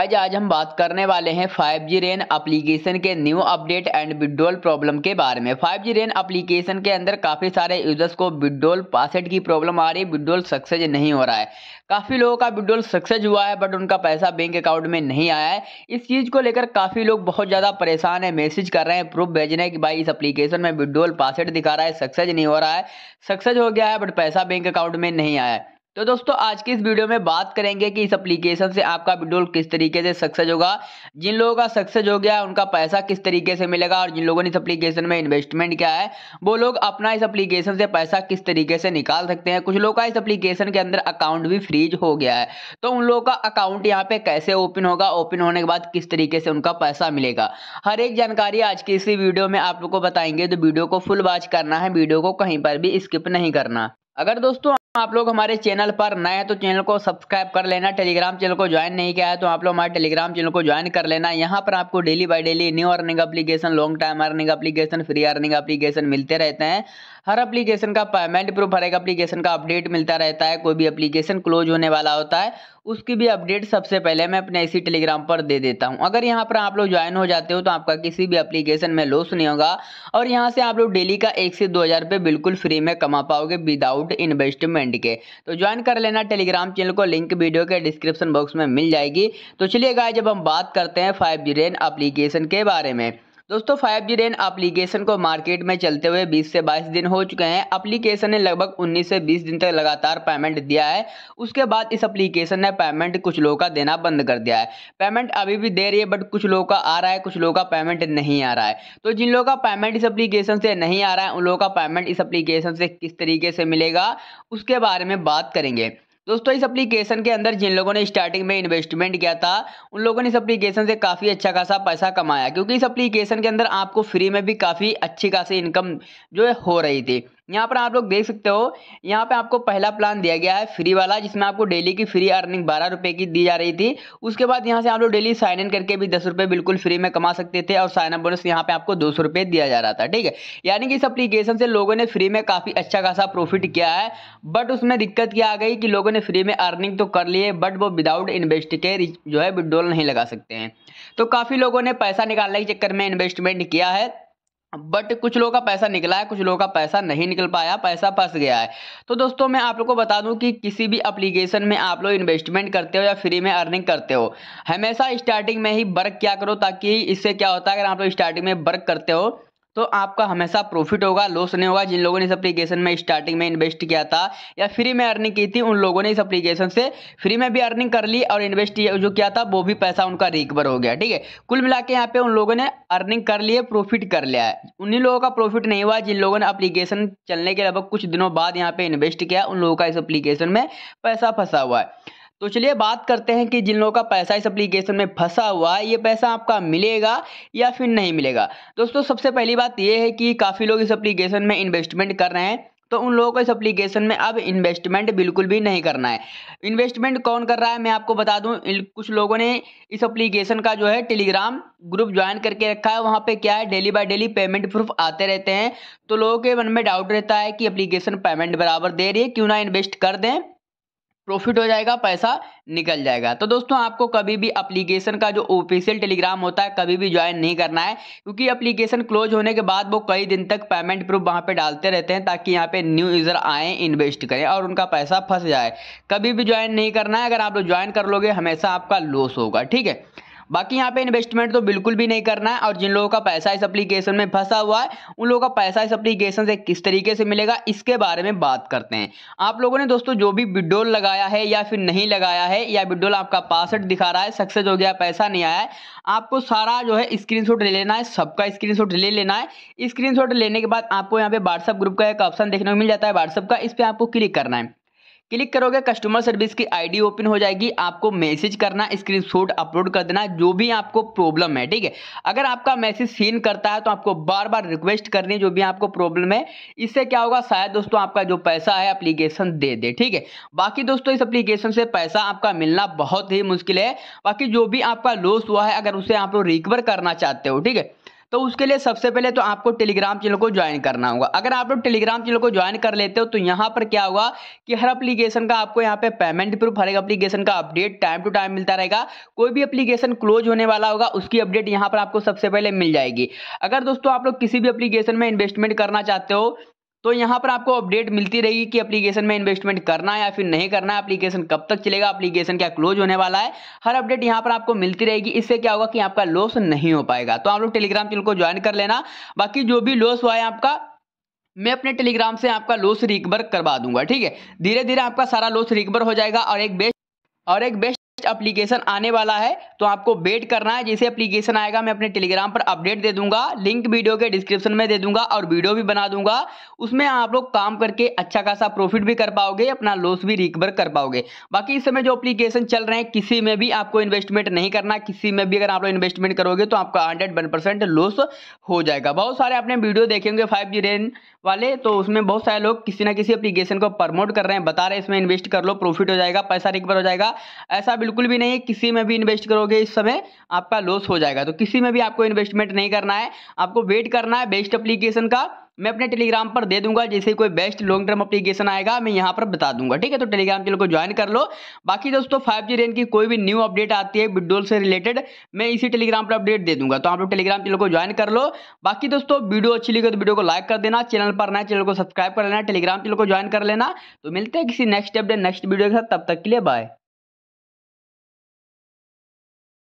आज आज हम बात करने वाले हैं 5G रेन अप्लीकेशन के new update and withdrawal problem के बारे में 5G रेन अप्लीकेशन के अंदर काफ़ी सारे यूजर्स को विड्रोल पासेट की प्रॉब्लम आ रही है विड्रोल सक्सेस नहीं हो रहा है काफ़ी लोगों का विड्रोल सक्सेस हुआ है बट उनका पैसा बैंक अकाउंट में नहीं आया है इस चीज़ को लेकर काफ़ी लोग बहुत ज़्यादा परेशान है मैसेज कर रहे हैं प्रूफ भेजने कि भाई इस अप्लीकेशन में विड्रोल पासेट दिखा रहा है सक्सेज नहीं हो रहा है सक्सेज हो गया है बट पैसा बैंक अकाउंट में नहीं आया है तो दोस्तों आज की इस वीडियो में बात करेंगे कि इस एप्लीकेशन से आपका विड्रोल किस तरीके से सक्सेस होगा जिन लोगों का सक्सेस हो गया उनका पैसा किस तरीके से मिलेगा और जिन लोगों ने इस एप्लीकेशन में इन्वेस्टमेंट किया है वो लोग अपना इस एप्लीकेशन से पैसा किस तरीके से निकाल सकते हैं कुछ लोग का इस एप्लीकेशन के अंदर अकाउंट भी फ्रीज हो गया है तो उन लोगों का अकाउंट यहाँ पे कैसे ओपन होगा ओपन होने के बाद किस तरीके से उनका पैसा मिलेगा हर एक जानकारी आज की इसी वीडियो में आप लोग को बताएंगे तो वीडियो को फुल वॉच करना है वीडियो को कहीं पर भी स्किप नहीं करना अगर दोस्तों आप लोग हमारे चैनल पर नए हैं तो चैनल को सब्सक्राइब कर लेना टेलीग्राम चैनल को ज्वाइन नहीं किया है तो आप लोग हमारे टेलीग्राम चैनल को ज्वाइन कर लेना यहाँ पर आपको daily by daily new earning application long time earning application free earning application मिलते रहते हैं हर एप्लीकेशन का पेमेंट प्रूफ हर एक एप्लीकेशन का अपडेट मिलता रहता है कोई भी एप्लीकेशन क्लोज होने वाला होता है उसकी भी अपडेट सबसे पहले मैं अपने इसी टेलीग्राम पर दे देता हूं अगर यहां पर आप लोग ज्वाइन हो जाते हो तो आपका किसी भी एप्लीकेशन में लॉस नहीं होगा और यहां से आप लोग डेली का एक से दो हज़ार रुपये बिल्कुल फ्री में कमा पाओगे विदाउट इन्वेस्टमेंट के तो ज्वाइन कर लेना टेलीग्राम चैनल को लिंक वीडियो के डिस्क्रिप्शन बॉक्स में मिल जाएगी तो चलिए गाय जब हम बात करते हैं फाइव जी रेन एप्लीकेशन के बारे में दोस्तों फाइव जी रेन अप्लीकेशन को मार्केट में चलते हुए 20 से 22 दिन हो चुके हैं अप्लीकेशन ने लगभग 19 से 20 दिन तक लगातार पेमेंट दिया है उसके बाद इस अप्लीकेशन ने पेमेंट कुछ लोगों का देना बंद कर दिया है पेमेंट अभी भी दे रही है बट कुछ लोगों का आ रहा है कुछ लोगों का पेमेंट नहीं आ रहा है तो जिन लोगों का पेमेंट इस अप्लीकेशन से नहीं आ रहा है उन लोगों का पेमेंट इस अप्लीकेशन से किस तरीके से मिलेगा उसके बारे में बात करेंगे दोस्तों इस एप्लीकेशन के अंदर जिन लोगों ने स्टार्टिंग में इन्वेस्टमेंट किया था उन लोगों ने इस एप्लीकेशन से काफ़ी अच्छा खासा पैसा कमाया क्योंकि इस एप्लीकेशन के अंदर आपको फ्री में भी काफ़ी अच्छी खासी इनकम जो है हो रही थी यहाँ पर आप लोग देख सकते हो यहाँ पे आपको पहला प्लान दिया गया है फ्री वाला जिसमें आपको डेली की फ्री अर्निंग बारह रुपये की दी जा रही थी उसके बाद यहाँ से आप लोग डेली साइन इन करके भी दस रुपये बिल्कुल फ्री में कमा सकते थे और साइन अप बोनस यहाँ पे आपको दो सौ रुपये दिया जा रहा था ठीक है यानी कि इस अप्लीकेशन से लोगों ने फ्री में काफ़ी अच्छा खासा प्रॉफिट किया है बट उसमें दिक्कत क्या आ गई कि लोगों ने फ्री में अर्निंग तो कर लिए बट वो विदाउट इन्वेस्ट के जो है विड्रोल नहीं लगा सकते हैं तो काफ़ी लोगों ने पैसा निकालने के चक्कर में इन्वेस्टमेंट किया है बट कुछ लोगों का पैसा निकला है कुछ लोगों का पैसा नहीं निकल पाया पैसा फंस गया है तो दोस्तों मैं आप लोग को बता दूं कि किसी भी अप्लीकेशन में आप लोग इन्वेस्टमेंट करते हो या फ्री में अर्निंग करते हो हमेशा स्टार्टिंग में ही वर्क क्या करो ताकि इससे क्या होता है अगर आप लोग स्टार्टिंग में वर्क करते हो तो आपका हमेशा प्रॉफिट होगा लॉस नहीं होगा जिन लोगों ने इस एप्लीकेशन में स्टार्टिंग में इन्वेस्ट किया था या फ्री में अर्निंग की थी उन लोगों ने इस एप्लीकेशन से फ्री में भी अर्निंग कर ली और इन्वेस्ट जो किया था वो भी पैसा उनका रिकवर हो गया ठीक है कुल मिला के यहाँ पे उन लोगों ने अर्निंग कर लिए प्रॉफिट कर लिया है उन्हीं लोगों का प्रॉफिट नहीं हुआ जिन लोगों ने अप्लीकेशन चलने के लगभग कुछ दिनों बाद यहाँ पे इन्वेस्ट किया उन लोगों का इस अप्लीकेशन में पैसा फंसा हुआ है तो चलिए बात करते हैं कि जिन लोगों का पैसा इस एप्लीकेशन में फंसा हुआ है ये पैसा आपका मिलेगा या फिर नहीं मिलेगा दोस्तों सबसे पहली बात ये है कि काफ़ी लोग इस एप्लीकेशन में इन्वेस्टमेंट कर रहे हैं तो उन लोगों को इस एप्लीकेशन में अब इन्वेस्टमेंट बिल्कुल भी नहीं करना है इन्वेस्टमेंट कौन कर रहा है मैं आपको बता दूं कुछ लोगों ने इस एप्लीकेशन का जो है टेलीग्राम ग्रुप ज्वाइन करके रखा है वहाँ पे क्या है daily by daily payment proof आते रहते हैं तो लोगों के मन में डाउट रहता है कि अप्लीकेशन पेमेंट बराबर दे रही है क्यों ना इन्वेस्ट कर दें प्रॉफिट हो जाएगा पैसा निकल जाएगा तो दोस्तों आपको कभी भी अप्लीकेशन का जो ऑफिशियल टेलीग्राम होता है कभी भी ज्वाइन नहीं करना है क्योंकि अप्लीकेशन क्लोज होने के बाद वो कई दिन तक पेमेंट प्रूफ वहाँ पे डालते रहते हैं ताकि यहाँ पे न्यू यूज़र आए इन्वेस्ट करें और उनका पैसा फंस जाए कभी भी ज्वाइन नहीं करना है अगर आप लोग ज्वाइन कर लोगे हमेशा आपका लॉस होगा ठीक है बाकी यहाँ पे इन्वेस्टमेंट तो बिल्कुल भी नहीं करना है और जिन लोगों का पैसा इस अप्लीकेशन में फंसा हुआ है उन लोगों का पैसा इस अप्लीकेशन से किस तरीके से मिलेगा इसके बारे में बात करते हैं आप लोगों ने दोस्तों जो भी विड्रोल लगाया है या फिर नहीं लगाया है या विड्रोल आपका पासवर्ड दिखा रहा है सक्सेस हो गया पैसा नहीं आया है आपको सारा जो है स्क्रीन ले लेना है सबका स्क्रीन ले लेना है स्क्रीन लेने के बाद आपको यहाँ पे व्हाट्सअप ग्रुप का एक ऑप्शन देखने को मिल जाता है व्हाट्सअप का इस पर आपको क्लिक करना है क्लिक करोगे कस्टमर सर्विस की आईडी ओपन हो जाएगी आपको मैसेज करना स्क्रीनशॉट अपलोड कर देना जो भी आपको प्रॉब्लम है ठीक है अगर आपका मैसेज सीन करता है तो आपको बार बार रिक्वेस्ट करनी है जो भी आपको प्रॉब्लम है इससे क्या होगा शायद दोस्तों आपका जो पैसा है अप्लीकेशन दे दे ठीक है बाकी दोस्तों इस अप्लीकेशन से पैसा आपका मिलना बहुत ही मुश्किल है बाकी जो भी आपका लॉस हुआ है अगर उसे आप लोग रिकवर करना चाहते हो ठीक है तो उसके लिए सबसे पहले तो आपको टेलीग्राम चैनल को ज्वाइन करना होगा अगर आप लोग टेलीग्राम चैनल को ज्वाइन कर लेते हो तो यहाँ पर क्या होगा कि हर अप्लीकेशन का आपको यहाँ पे पेमेंट प्रूफ हर एक अप्लीकेशन का अपडेट टाइम टू टाइम मिलता रहेगा कोई भी अप्लीकेशन क्लोज होने वाला होगा उसकी अपडेट यहाँ पर आपको सबसे पहले मिल जाएगी अगर दोस्तों आप लोग किसी भी अप्लीकेशन में इन्वेस्टमेंट करना चाहते हो तो यहाँ पर आपको अपडेट मिलती रहेगी कि एप्लीकेशन में इन्वेस्टमेंट करना है या फिर नहीं करना है एप्लीकेशन कब तक चलेगा एप्लीकेशन क्या क्लोज होने वाला है हर अपडेट यहाँ पर आपको मिलती रहेगी इससे क्या होगा कि आपका लॉस नहीं हो पाएगा तो आप लोग टेलीग्राम चैनल को ज्वाइन कर लेना बाकी जो भी लॉस हुआ है आपका मैं अपने टेलीग्राम से आपका लॉस रिकवर करवा दूंगा ठीक है धीरे धीरे आपका सारा लॉस रिकवर हो जाएगा और एक बेस्ट और एक बेस्ट नेक्स्ट एप्लीकेशन आने वाला है तो आपको वेट करना है जैसे एप्लीकेशन आएगा मैं अपने टेलीग्राम पर अपडेट दे दूंगा लिंक वीडियो के डिस्क्रिप्शन में दे दूंगा और वीडियो भी बना दूंगा उसमें आप लोग काम करके अच्छा खासा प्रॉफिट भी कर पाओगे अपना लॉस भी रिकवर कर पाओगे बाकी इस समय जो अप्लीकेशन चल रहे हैं किसी में भी आपको इन्वेस्टमेंट नहीं करना किसी में भी अगर आप लोग इन्वेस्टमेंट करोगे तो आपका हंड्रेड लॉस हो जाएगा बहुत सारे आपने वीडियो देखे होंगे फाइव जी वाले तो उसमें बहुत सारे लोग किसी ना किसी अप्लीकेशन को प्रमोट कर रहे हैं बता रहे हैं इसमें इन्वेस्ट कर लो प्रॉफिट हो जाएगा पैसा रिकवर हो जाएगा ऐसा बिल्कुल भी नहीं है किसी में भी इन्वेस्ट करोगे इस समय आपका लॉस हो जाएगा तो किसी में भी आपको इन्वेस्टमेंट नहीं करना है आपको वेट करना है बेस्ट अप्लीकेशन का मैं अपने टेलीग्राम पर दे दूंगा जैसे कोई बेस्ट लॉन्ग टर्म अप्लीकेशन आएगा मैं यहाँ पर बता दूंगा ठीक है तो टेलीग्राम चैनल को ज्वाइन कर लो बाकी दोस्तों फाइव जी की कोई भी न्यू अपडेट आती है विडोल से रिलेटेड मैं इसी टेलीग्राम पर अपडेट दे दूंगा तो आप लोग टेलीग्राम चैनल को ज्वाइन कर लो बाकी दोस्तों वीडियो अच्छी लगी तो वीडियो को लाइक कर देना चैनल पर नया चैनल को सब्सक्राइब कर लेना टेलीग्राम चैनल को ज्वाइन कर लेना तो मिलते हैं किसी नेक्स्ट अपडेट नेक्स्ट वीडियो के साथ तब तक के लिए बाय